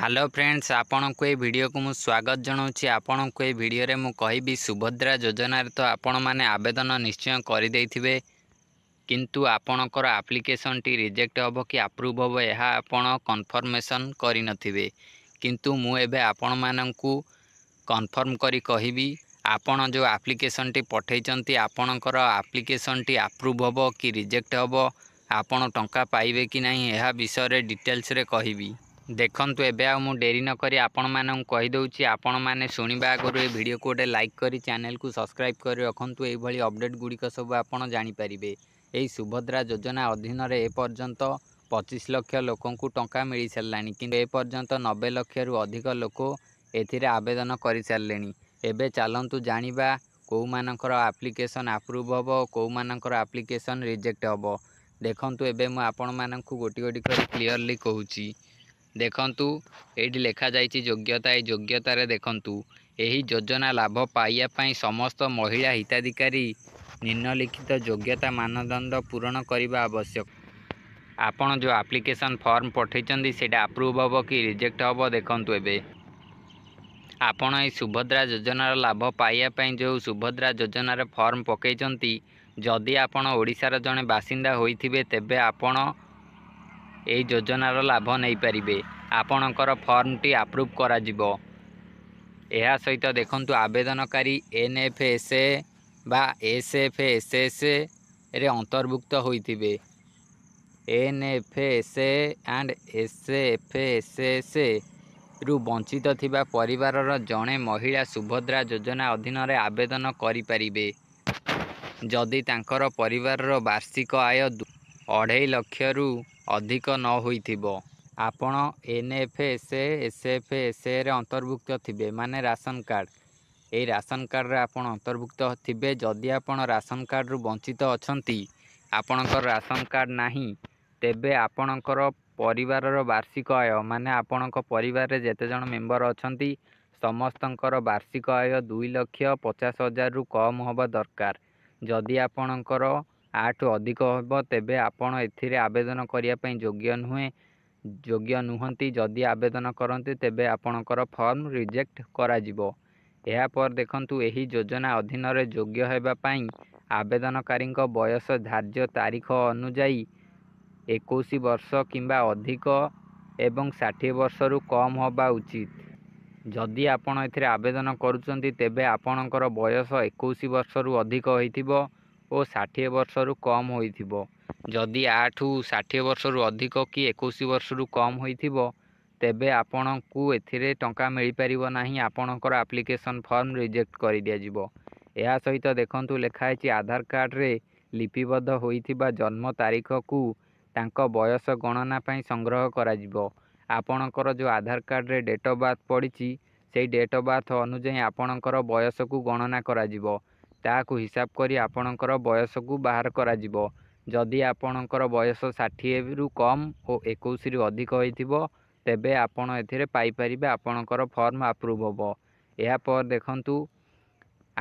hello friends ଆପଣଙ୍କୁ ଏଇ ଭିଡ଼ିଓକୁ ମୁଁ ସ୍ୱାଗତ ଜଣାଉଛି ଆପଣଙ୍କୁ ଏଇ ଭିଡ଼ିଓରେ ମୁଁ କହିବି ସୁଭଦ୍ରା ଯୋଜନାରେ ତ ଆପଣମାନେ ଆବେଦନ ନିଶ୍ଚୟ କରିଦେଇଥିବେ କିନ୍ତୁ ଆପଣଙ୍କର ଆପ୍ଲିକେସନ୍ଟି ରିଜେକ୍ଟ ହେବ କି ଆପ୍ରୁଭ୍ ହେବ ଏହା ଆପଣ କନଫର୍ମେସନ୍ କରିନଥିବେ କିନ୍ତୁ ମୁଁ ଏବେ ଆପଣମାନଙ୍କୁ କନଫର୍ମ କରି କହିବି ଆପଣ ଯେଉଁ ଆପ୍ଲିକେସନ୍ଟି ପଠାଇଛନ୍ତି ଆପଣଙ୍କର ଆପ୍ଲିକେସନ୍ଟି ଆପ୍ରୁଭ୍ ହେବ କି ରିଜେକ୍ଟ ହେବ ଆପଣ ଟଙ୍କା ପାଇବେ କି ନାହିଁ ଏହା ବିଷୟରେ ଡିଟେଲ୍ସରେ କହିବି ଦେଖନ୍ତୁ ଏବେ ଆଉ ମୁଁ ଡେରି ନକରି ଆପଣମାନଙ୍କୁ କହିଦେଉଛି ଆପଣମାନେ ଶୁଣିବା ଆଗରୁ ଏ ଭିଡ଼ିଓକୁ ଗୋଟେ ଲାଇକ୍ କରି ଚ୍ୟାନେଲକୁ ସବସ୍କ୍ରାଇବ୍ କରି ରଖନ୍ତୁ ଏଇଭଳି ଅପଡ଼େଟ୍ ଗୁଡ଼ିକ ସବୁ ଆପଣ ଜାଣିପାରିବେ ଏହି ସୁଭଦ୍ରା ଯୋଜନା ଅଧୀନରେ ଏପର୍ଯ୍ୟନ୍ତ ପଚିଶ ଲକ୍ଷ ଲୋକଙ୍କୁ ଟଙ୍କା ମିଳିସାରିଲାଣି କିନ୍ତୁ ଏପର୍ଯ୍ୟନ୍ତ ନବେ ଲକ୍ଷରୁ ଅଧିକ ଲୋକ ଏଥିରେ ଆବେଦନ କରିସାରିଲେଣି ଏବେ ଚାଲନ୍ତୁ ଜାଣିବା କେଉଁମାନଙ୍କର ଆପ୍ଲିକେସନ୍ ଆପ୍ରୁଭ୍ ହେବ କେଉଁମାନଙ୍କର ଆପ୍ଲିକେସନ୍ ରିଜେକ୍ଟ ହେବ ଦେଖନ୍ତୁ ଏବେ ମୁଁ ଆପଣମାନଙ୍କୁ ଗୋଟି ଗୋଟି କରି କ୍ଲିଅରଲି କହୁଛି ଦେଖନ୍ତୁ ଏଇଠି ଲେଖାଯାଇଛି ଯୋଗ୍ୟତା ଏଇ ଯୋଗ୍ୟତାରେ ଦେଖନ୍ତୁ ଏହି ଯୋଜନା ଲାଭ ପାଇବା ପାଇଁ ସମସ୍ତ ମହିଳା ହିତାଧିକାରୀ ନିମ୍ନଲିଖିତ ଯୋଗ୍ୟତା ମାନଦଣ୍ଡ ପୂରଣ କରିବା ଆବଶ୍ୟକ ଆପଣ ଯେଉଁ ଆପ୍ଲିକେସନ୍ ଫର୍ମ ପଠାଇଛନ୍ତି ସେଇଟା ଆପ୍ରୁଭ୍ ହେବ କି ରିଜେକ୍ଟ ହେବ ଦେଖନ୍ତୁ ଏବେ ଆପଣ ଏହି ସୁଭଦ୍ରା ଯୋଜନାର ଲାଭ ପାଇବା ପାଇଁ ଯେଉଁ ସୁଭଦ୍ରା ଯୋଜନାରେ ଫର୍ମ ପକାଇଛନ୍ତି ଯଦି ଆପଣ ଓଡ଼ିଶାର ଜଣେ ବାସିନ୍ଦା ହୋଇଥିବେ ତେବେ ଆପଣ ଏହି ଯୋଜନାର ଲାଭ ନେଇପାରିବେ ଆପଣଙ୍କର ଫର୍ମଟି ଆପ୍ରୁଭ୍ କରାଯିବ ଏହା ସହିତ ଦେଖନ୍ତୁ ଆବେଦନକାରୀ ଏନ୍ ଏଫ୍ ଏସ୍ ଏ ବା ଏସ୍ ଏଫ୍ ଏସ୍ ଏସ୍ରେ ଅନ୍ତର୍ଭୁକ୍ତ ହୋଇଥିବେ N F S A and S F S S ରୁ ବଞ୍ଚିତ ଥିବା ପରିବାରର ଜଣେ ମହିଳା ସୁଭଦ୍ରା ଯୋଜନା ଅଧୀନରେ ଆବେଦନ କରିପାରିବେ ଯଦି ତାଙ୍କର ପରିବାରର ବାର୍ଷିକ ଆୟ ଅଢ଼େଇ ଲକ୍ଷରୁ ଅଧିକ ନ ହୋଇଥିବ ଆପଣ N F S A S F S ଏରେ ଅନ୍ତର୍ଭୁକ୍ତ ଥିବେ ମାନେ ରାସନ କାର୍ଡ଼ ଏହି ରାସନ କାର୍ଡ଼ରେ ଆପଣ ଅନ୍ତର୍ଭୁକ୍ତ ଥିବେ ଯଦି ଆପଣ ରାସନ କାର୍ଡ଼ରୁ ବଞ୍ଚିତ ଅଛନ୍ତି ଆପଣଙ୍କର ରାସନ କାର୍ଡ଼ ନାହିଁ ତେବେ ଆପଣଙ୍କର ପରିବାରର ବାର୍ଷିକ ଆୟ ମାନେ ଆପଣଙ୍କ ପରିବାରରେ ଯେତେଜଣ ମେମ୍ବର ଅଛନ୍ତି ସମସ୍ତଙ୍କର ବାର୍ଷିକ ଆୟ ଦୁଇ ଲକ୍ଷ ପଚାଶ ହଜାରରୁ କମ୍ ହେବା ଦରକାର ଯଦି ଆପଣଙ୍କର ଆଠରୁ ଅଧିକ ହେବ ତେବେ ଆପଣ ଏଥିରେ ଆବେଦନ କରିବା ପାଇଁ ଯୋଗ୍ୟ ନୁହେଁ ଯୋଗ୍ୟ ନୁହଁନ୍ତି ଯଦି ଆବେଦନ କରନ୍ତି ତେବେ ଆପଣଙ୍କର ଫର୍ମ ରିଜେକ୍ଟ କରାଯିବ ଏହାପରେ ଦେଖନ୍ତୁ ଏହି ଯୋଜନା ଅଧୀନରେ ଯୋଗ୍ୟ ହେବା ପାଇଁ ଆବେଦନକାରୀଙ୍କ ବୟସ ଧାର୍ଯ୍ୟ ତାରିଖ ଅନୁଯାୟୀ ଏକୋଇଶ ବର୍ଷ କିମ୍ବା ଅଧିକ ଏବଂ ଷାଠିଏ ବର୍ଷରୁ କମ୍ ହେବା ଉଚିତ ଯଦି ଆପଣ ଏଥିରେ ଆବେଦନ କରୁଛନ୍ତି ତେବେ ଆପଣଙ୍କର ବୟସ ଏକୋଇଶ ବର୍ଷରୁ ଅଧିକ ହୋଇଥିବ ଓ ଷାଠିଏ ବର୍ଷରୁ କମ୍ ହୋଇଥିବ ଯଦି ଆଠୁ ଷାଠିଏ ବର୍ଷରୁ ଅଧିକ କି ଏକୋଇଶ ବର୍ଷରୁ କମ୍ ହୋଇଥିବ ତେବେ ଆପଣଙ୍କୁ ଏଥିରେ ଟଙ୍କା ମିଳିପାରିବ ନାହିଁ ଆପଣଙ୍କର ଆପ୍ଲିକେସନ୍ ଫର୍ମ ରିଜେକ୍ଟ କରିଦିଆଯିବ ଏହା ସହିତ ଦେଖନ୍ତୁ ଲେଖାହୋଇଛି ଆଧାର କାର୍ଡ଼ରେ ଲିପିବଦ୍ଧ ହୋଇଥିବା ଜନ୍ମ ତାରିଖକୁ ତାଙ୍କ ବୟସ ଗଣନା ପାଇଁ ସଂଗ୍ରହ କରାଯିବ ଆପଣଙ୍କର ଯେଉଁ ଆଧାର କାର୍ଡ଼ରେ ଡେଟ୍ ଅଫ୍ ବାର୍ଥ ପଡ଼ିଛି ସେଇ ଡେଟ୍ ଅଫ୍ ବାର୍ଥ ଅନୁଯାୟୀ ଆପଣଙ୍କର ବୟସକୁ ଗଣନା କରାଯିବ ତାହାକୁ ହିସାବ କରି ଆପଣଙ୍କର ବୟସକୁ ବାହାର କରାଯିବ ଯଦି ଆପଣଙ୍କର ବୟସ ଷାଠିଏରୁ କମ୍ ଓ ଏକୋଇଶରୁ ଅଧିକ ହୋଇଥିବ ତେବେ ଆପଣ ଏଥିରେ ପାଇପାରିବେ ଆପଣଙ୍କର ଫର୍ମ ଆପ୍ରୁଭ୍ ହେବ ଏହାପରେ ଦେଖନ୍ତୁ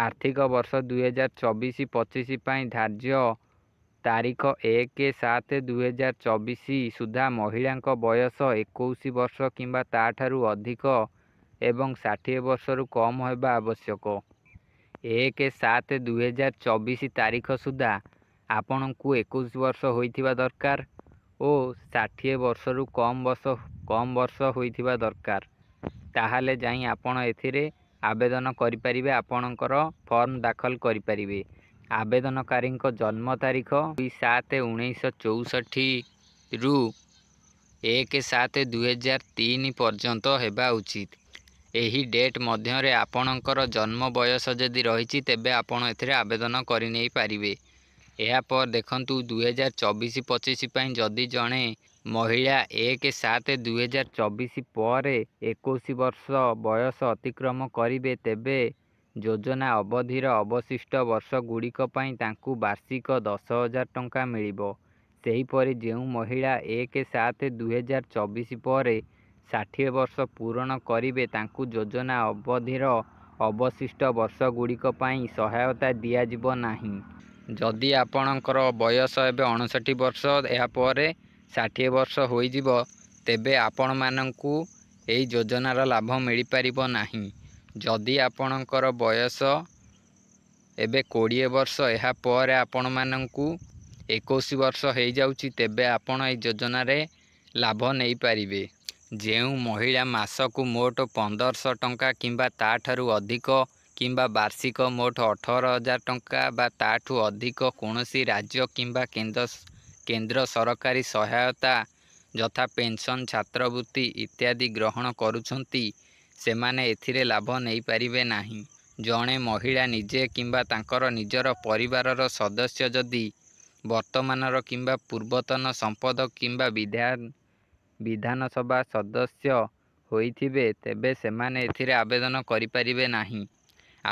ଆର୍ଥିକ ବର୍ଷ ଦୁଇହଜାର ଚବିଶ ପଚିଶ ପାଇଁ ଧାର୍ଯ୍ୟ ତାରିଖ ଏକ ସାତ ଦୁଇହଜାର ଚବିଶ ସୁଦ୍ଧା ମହିଳାଙ୍କ ବୟସ ଏକୋଇଶ ବର୍ଷ କିମ୍ବା ତାଠାରୁ ଅଧିକ ଏବଂ ଷାଠିଏ ବର୍ଷରୁ କମ୍ ହେବା ଆବଶ୍ୟକ ଏକ ସାତ ଦୁଇହଜାର ଚବିଶ ତାରିଖ ସୁଦ୍ଧା ଆପଣଙ୍କୁ ଏକୋଇଶ ବର୍ଷ ହୋଇଥିବା ଦରକାର ଓ ଷାଠିଏ ବର୍ଷରୁ କମ୍ ବର୍ଷ କମ୍ ବର୍ଷ ହୋଇଥିବା ଦରକାର ତାହେଲେ ଯାଇ ଆପଣ ଏଥିରେ ଆବେଦନ କରିପାରିବେ ଆପଣଙ୍କର ଫର୍ମ ଦାଖଲ କରିପାରିବେ ଆବେଦନକାରୀଙ୍କ ଜନ୍ମ ତାରିଖ ଦୁଇ ସାତ ଉଣେଇଶହ ଚଉଷଠିରୁ ଏକ ସାତ ଦୁଇହଜାର ତିନି ପର୍ଯ୍ୟନ୍ତ ହେବା ଉଚିତ ଏହି ଡେଟ୍ ମଧ୍ୟରେ ଆପଣଙ୍କର ଜନ୍ମ ବୟସ ଯଦି ରହିଛି ତେବେ ଆପଣ ଏଥିରେ ଆବେଦନ କରିନେଇପାରିବେ ଏହାପରେ ଦେଖନ୍ତୁ ଦୁଇହଜାର ଚବିଶ ପଚିଶ ପାଇଁ ଯଦି ଜଣେ ମହିଳା ଏକ ସାତ ଦୁଇହଜାର ଚବିଶ ପରେ ଏକୋଇଶ ବର୍ଷ ବୟସ ଅତିକ୍ରମ କରିବେ ତେବେ ଯୋଜନା ଅବଧିର ଅବଶିଷ୍ଟ ବର୍ଷ ଗୁଡ଼ିକ ପାଇଁ ତାଙ୍କୁ ବାର୍ଷିକ ଦଶ ହଜାର ଟଙ୍କା ମିଳିବ ସେହିପରି ଯେଉଁ ମହିଳା ଏକ ସାତ ଦୁଇହଜାର ଚବିଶ ପରେ ଷାଠିଏ ବର୍ଷ ପୂରଣ କରିବେ ତାଙ୍କୁ ଯୋଜନା ଅବଧିର ଅବଶିଷ୍ଟ ବର୍ଷଗୁଡ଼ିକ ପାଇଁ ସହାୟତା ଦିଆଯିବ ନାହିଁ ଯଦି ଆପଣଙ୍କର ବୟସ ଏବେ ଅଣଷଠି ବର୍ଷ ଏହା ପରେ ଷାଠିଏ ବର୍ଷ ହୋଇଯିବ ତେବେ ଆପଣମାନଙ୍କୁ ଏହି ଯୋଜନାର ଲାଭ ମିଳିପାରିବ ନାହିଁ ଯଦି ଆପଣଙ୍କର ବୟସ ଏବେ କୋଡ଼ିଏ ବର୍ଷ ଏହା ପରେ ଆପଣମାନଙ୍କୁ ଏକୋଇଶ ବର୍ଷ ହୋଇଯାଉଛି ତେବେ ଆପଣ ଏହି ଯୋଜନାରେ ଲାଭ ନେଇପାରିବେ ଯେଉଁ ମହିଳା ମାସକୁ ମୋଟ ପନ୍ଦରଶହ ଟଙ୍କା କିମ୍ବା ତା'ଠାରୁ ଅଧିକ କିମ୍ବା ବାର୍ଷିକ ମୋଟ ଅଠର ହଜାର ଟଙ୍କା ବା ତା'ଠୁ ଅଧିକ କୌଣସି ରାଜ୍ୟ କିମ୍ବା କେନ୍ଦ୍ର କେନ୍ଦ୍ର ସରକାରୀ ସହାୟତା ଯଥା ପେନ୍ସନ୍ ଛାତ୍ରବୃତ୍ତି ଇତ୍ୟାଦି ଗ୍ରହଣ କରୁଛନ୍ତି ସେମାନେ ଏଥିରେ ଲାଭ ନେଇପାରିବେ ନାହିଁ ଜଣେ ମହିଳା ନିଜେ କିମ୍ବା ତାଙ୍କର ନିଜର ପରିବାରର ସଦସ୍ୟ ଯଦି ବର୍ତ୍ତମାନର କିମ୍ବା ପୂର୍ବତନ ସମ୍ପଦ କିମ୍ବା ବିଧାୟ ବିଧାନସଭା ସଦସ୍ୟ ହୋଇଥିବେ ତେବେ ସେମାନେ ଏଥିରେ ଆବେଦନ କରିପାରିବେ ନାହିଁ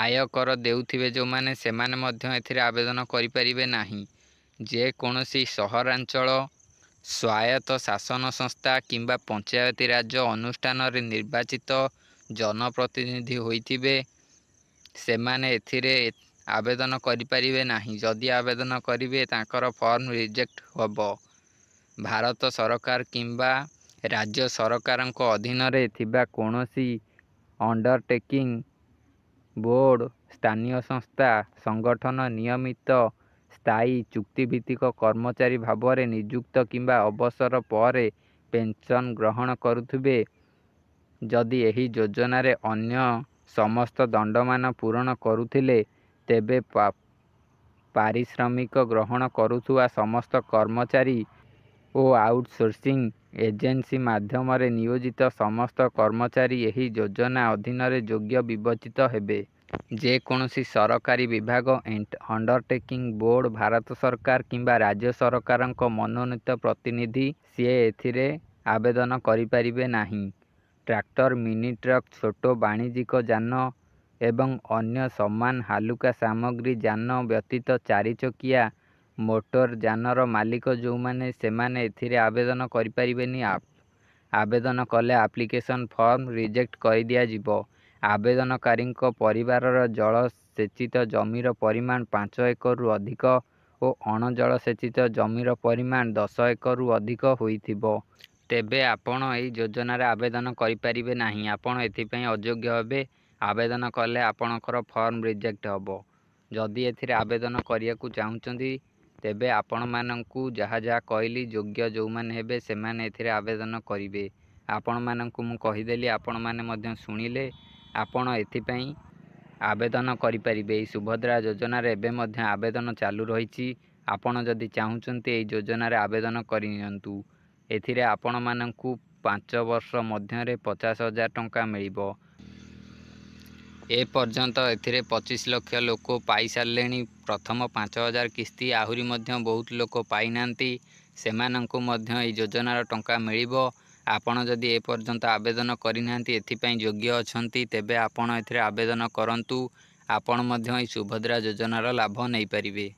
ଆୟକର ଦେଉଥିବେ ଯେଉଁମାନେ ସେମାନେ ମଧ୍ୟ ଏଥିରେ ଆବେଦନ କରିପାରିବେ ନାହିଁ ଯେକୌଣସି ସହରାଞ୍ଚଳ ସ୍ୱାୟତ୍ତ ଶାସନ ସଂସ୍ଥା କିମ୍ବା ପଞ୍ଚାୟତିରାଜ ଅନୁଷ୍ଠାନରେ ନିର୍ବାଚିତ ଜନପ୍ରତିନିଧି ହୋଇଥିବେ ସେମାନେ ଏଥିରେ ଆବେଦନ କରିପାରିବେ ନାହିଁ ଯଦି ଆବେଦନ କରିବେ ତାଙ୍କର ଫର୍ମ ରିଜେକ୍ଟ ହେବ ଭାରତ ସରକାର କିମ୍ବା ରାଜ୍ୟ ସରକାରଙ୍କ ଅଧୀନରେ ଥିବା କୌଣସି ଅଣ୍ଡରଟେକିଂ ବୋର୍ଡ଼ ସ୍ଥାନୀୟ ସଂସ୍ଥା ସଂଗଠନ ନିୟମିତ ସ୍ଥାୟୀ ଚୁକ୍ତିଭିତ୍ତିକ କର୍ମଚାରୀ ଭାବରେ ନିଯୁକ୍ତ କିମ୍ବା ଅବସର ପରେ ପେନ୍ସନ୍ ଗ୍ରହଣ କରୁଥିବେ ଯଦି ଏହି ଯୋଜନାରେ ଅନ୍ୟ ସମସ୍ତ ଦଣ୍ଡମାନ ପୂରଣ କରୁଥିଲେ ତେବେ ପାରିଶ୍ରମିକ ଗ୍ରହଣ କରୁଥିବା ସମସ୍ତ କର୍ମଚାରୀ ଓ ଆଉଟସୋର୍ସିଂ ଏଜେନ୍ସି ମାଧ୍ୟମରେ ନିୟୋଜିତ ସମସ୍ତ କର୍ମଚାରୀ ଏହି ଯୋଜନା ଅଧୀନରେ ଯୋଗ୍ୟ ବିବେଚିତ ହେବେ ଯେକୌଣସି ସରକାରୀ ବିଭାଗ ଅଣ୍ଡରଟେକିଂ ବୋର୍ଡ ଭାରତ ସରକାର କିମ୍ବା ରାଜ୍ୟ ସରକାରଙ୍କ ମନୋନୀତ ପ୍ରତିନିଧି ସିଏ ଏଥିରେ ଆବେଦନ କରିପାରିବେ ନାହିଁ ଟ୍ରାକ୍ଟର ମିନି ଟ୍ରକ୍ ଛୋଟ ବାଣିଜ୍ୟିକ ଯାନ ଏବଂ ଅନ୍ୟ ସମାନ ହାଲୁକା ସାମଗ୍ରୀ ଯାନ ବ୍ୟତୀତ ଚାରିଚକିଆ ମୋଟର ଯାନର ମାଲିକ ଯେଉଁମାନେ ସେମାନେ ଏଥିରେ ଆବେଦନ କରିପାରିବେନି ଆବେଦନ କଲେ ଆପ୍ଲିକେସନ୍ ଫର୍ମ ରିଜେକ୍ଟ କରିଦିଆଯିବ ଆବେଦନକାରୀଙ୍କ ପରିବାରର ଜଳସେଚିତ ଜମିର ପରିମାଣ ପାଞ୍ଚ ଏକରରୁ ଅଧିକ ଓ ଅଣଜଳସେଚିତ ଜମିର ପରିମାଣ ଦଶ ଏକରରୁ ଅଧିକ ହୋଇଥିବ ତେବେ ଆପଣ ଏହି ଯୋଜନାରେ ଆବେଦନ କରିପାରିବେ ନାହିଁ ଆପଣ ଏଥିପାଇଁ ଅଯୋଗ୍ୟ ହେବେ ଆବେଦନ କଲେ ଆପଣଙ୍କର ଫର୍ମ ରିଜେକ୍ଟ ହେବ ଯଦି ଏଥିରେ ଆବେଦନ କରିବାକୁ ଚାହୁଁଛନ୍ତି ତେବେ ଆପଣମାନଙ୍କୁ ଯାହା ଯାହା କହିଲି ଯୋଗ୍ୟ ଯେଉଁମାନେ ହେବେ ସେମାନେ ଏଥିରେ ଆବେଦନ କରିବେ ଆପଣମାନଙ୍କୁ ମୁଁ କହିଦେଲି ଆପଣମାନେ ମଧ୍ୟ ଶୁଣିଲେ ଆପଣ ଏଥିପାଇଁ ଆବେଦନ କରିପାରିବେ ଏହି ସୁଭଦ୍ରା ଯୋଜନାରେ ଏବେ ମଧ୍ୟ ଆବେଦନ ଚାଲୁ ରହିଛି ଆପଣ ଯଦି ଚାହୁଁଛନ୍ତି ଏହି ଯୋଜନାରେ ଆବେଦନ କରି ନିଅନ୍ତୁ ଏଥିରେ ଆପଣମାନଙ୍କୁ ପାଞ୍ଚ ବର୍ଷ ମଧ୍ୟରେ ପଚାଶ ହଜାର ଟଙ୍କା ମିଳିବ ଏପର୍ଯ୍ୟନ୍ତ ଏଥିରେ ପଚିଶ ଲକ୍ଷ ଲୋକ ପାଇସାରିଲେଣି ପ୍ରଥମ ପାଞ୍ଚ ହଜାର କିସ୍ତି ଆହୁରି ମଧ୍ୟ ବହୁତ ଲୋକ ପାଇନାହାନ୍ତି ସେମାନଙ୍କୁ ମଧ୍ୟ ଏହି ଯୋଜନାର ଟଙ୍କା ମିଳିବ ଆପଣ ଯଦି ଏପର୍ଯ୍ୟନ୍ତ ଆବେଦନ କରିନାହାନ୍ତି ଏଥିପାଇଁ ଯୋଗ୍ୟ ଅଛନ୍ତି ତେବେ ଆପଣ ଏଥିରେ ଆବେଦନ କରନ୍ତୁ ଆପଣ ମଧ୍ୟ ଏହି ସୁଭଦ୍ରା ଯୋଜନାର ଲାଭ ନେଇପାରିବେ